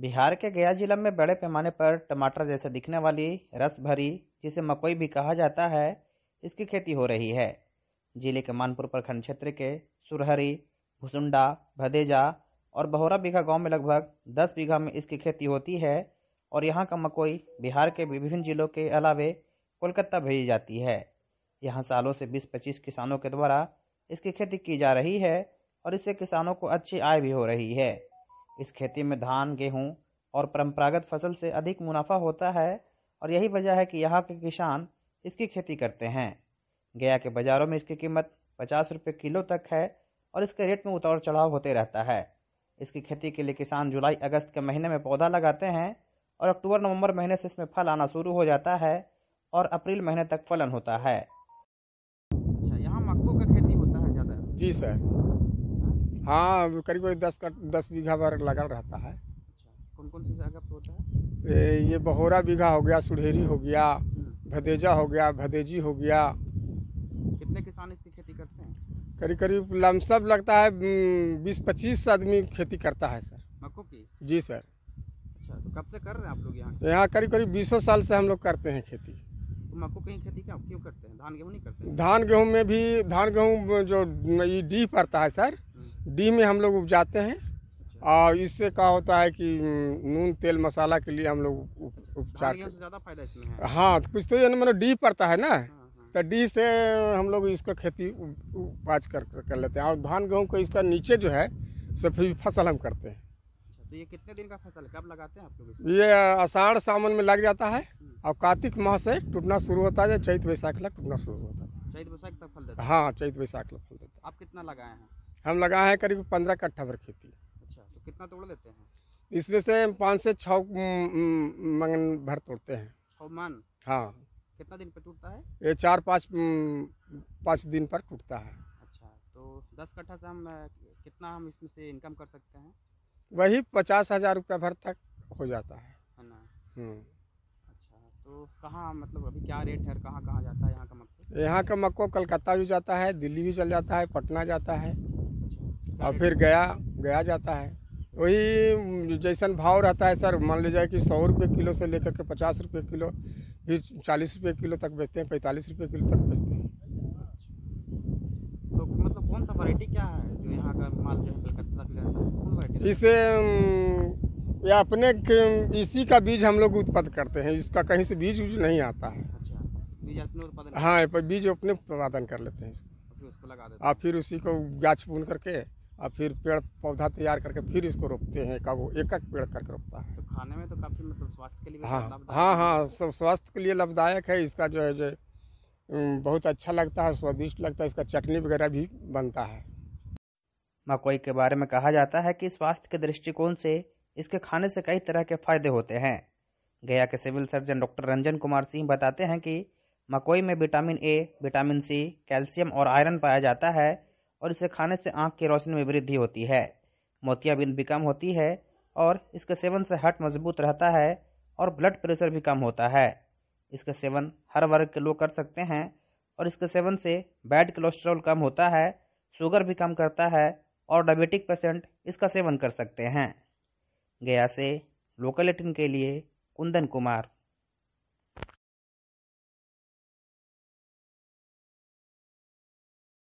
बिहार के गया जिला में बड़े पैमाने पर टमाटर जैसे दिखने वाली रस भरी जिसे मकोई भी कहा जाता है इसकी खेती हो रही है जिले के मानपुर प्रखंड क्षेत्र के सुरहरी भुसुंडा भदेजा और बहोरा बीघा गांव में लगभग 10 बीघा में इसकी खेती होती है और यहाँ का मकोई बिहार के विभिन्न जिलों के अलावे कोलकाता भेजी जाती है यहाँ सालों से 20-25 किसानों के द्वारा इसकी खेती की जा रही है और इससे किसानों को अच्छी आय भी हो रही है इस खेती में धान गेहूँ और परंपरागत फसल से अधिक मुनाफा होता है और यही वजह है कि यहाँ के किसान इसकी खेती करते हैं गया के बाज़ारों में इसकी कीमत पचास रुपये किलो तक है और इसके रेट में उतार चढ़ाव होते रहता है इसकी खेती के लिए किसान जुलाई अगस्त के महीने में पौधा लगाते हैं और अक्टूबर नवंबर महीने से इसमें फल आना शुरू हो जाता है और अप्रैल महीने तक फलन होता है अच्छा यहाँ मक्को का खेती होता है ज़्यादा जी सर हाँ करीब करीब दस कट दस बीघा भर लगा रहता है अच्छा, कौन कौन सी जगह होता है ये बहोरा बीघा हो गया सुढ़ेरी हो गया हम्म। भदेजा हो गया भदेजी हो गया कितने किसान इसकी खेती करते हैं करीब करीब लमसम लगता है बीस पच्चीस आदमी खेती करता है सर मक्को की जी सर अच्छा तो कब से कर रहे हैं आप लोग यहाँ यहाँ करीब करीब बीसों साल से हम लोग करते हैं खेती तो धान गेहूँ नहीं करते धान गेहूँ में भी धान गेहूँ जो ये डी पड़ता है सर हम्म। डी में हम लोग उपजाते हैं अच्छा। और इससे क्या होता है कि नून तेल मसाला के लिए हम लोग अच्छा, तो उपचार ज़्यादा फायदा इसमें है हाँ तो कुछ तो ये मतलब डी पड़ता है ना हाँ, हाँ। तो डी से हम लोग इसका खेती उपाज कर कर लेते हैं और धान गेहूँ को इसका नीचे जो है सब फिर फसल हम करते हैं तो ये कितने दिन का फसल कब लगाते हैं आप लोग ये आषाढ़ सावन में लग जाता है हम्म। और कार्तिक माह से टूटना शुरू होता है चैत वैशाख लग टूटना शुरू होता है चैत वैशाख तक फल देता है हाँ चैत वैशाख लग फल देता है आप कितना लगाए हैं हम लगाए हैं करीब पंद्रह कट्ठा भर खेती अच्छा तो कितना तोड़ देते हैं इसमें से पाँच से छः मंगन भर तोड़ते हैं मन हाँ कितना दिन पर टूटता है ये चार पाँच पाँच दिन पर टूटता है अच्छा तो दस कट्ठा से हम कितना हम इसमें से इनकम कर सकते हैं वही पचास हजार रुपया भर तक हो जाता है हम्म। अच्छा तो कहाँ मतलब अभी क्या रेट है कहाँ कहाँ जाता है यहाँ का यहाँ का मक्को कलकत्ता भी जाता है दिल्ली भी चल जाता है पटना जाता है अच्छा, और फिर गया गया जाता है वही जैसा भाव रहता है सर मान लीजिए कि सौ रुपये किलो से लेकर के पचास रुपये किलो फिर चालीस रुपये किलो तक बेचते हैं पैंतालीस रुपये किलो तक बेचते हैं कौन सा वैरायटी क्या है जो यहाँ का माल जो है कलकत्ता है इसे या अपने इसी का बीज हम लोग उत्पाद करते हैं इसका कहीं से बीज उज नहीं आता है अच्छा बीज अपने उत्पादन हाँ बीज अपने उत्पादन कर लेते हैं फिर उसको लगा देते और फिर उसी को गाछ बुन करके और फिर पेड़ पौधा तैयार करके फिर इसको रोपते हैं का वो एक एक पेड़ करके रोपता है तो खाने में तो काफ़ी मतलब स्वास्थ्य के लिए हाँ तो हाँ हाँ सब स्वास्थ्य के लिए लाभदायक है इसका जो है जो बहुत अच्छा लगता है स्वादिष्ट लगता है इसका चटनी वगैरह भी बनता है मकोई के बारे में कहा जाता है कि स्वास्थ्य के दृष्टिकोण से इसके खाने से कई तरह के फायदे होते हैं गया के civil surgeon doctor Ranjan Kumar Singh बताते हैं कि मकोई में vitamin A vitamin C calcium और आयरन पाया जाता है और इसे खाने से आंख की रोशनी में वृद्धि होती है मोतियाबिंद भी कम होती है और इसके सेवन से हट मजबूत रहता है और ब्लड प्रेशर भी कम होता है इसका सेवन हर वर्ग के लोग कर सकते हैं और इसके सेवन से बैड कोलेस्ट्रॉल कम होता है शुगर भी कम करता है और डायबिटिक पेशेंट इसका सेवन कर सकते हैं गया से लोकल एटिन के लिए कुंदन कुमार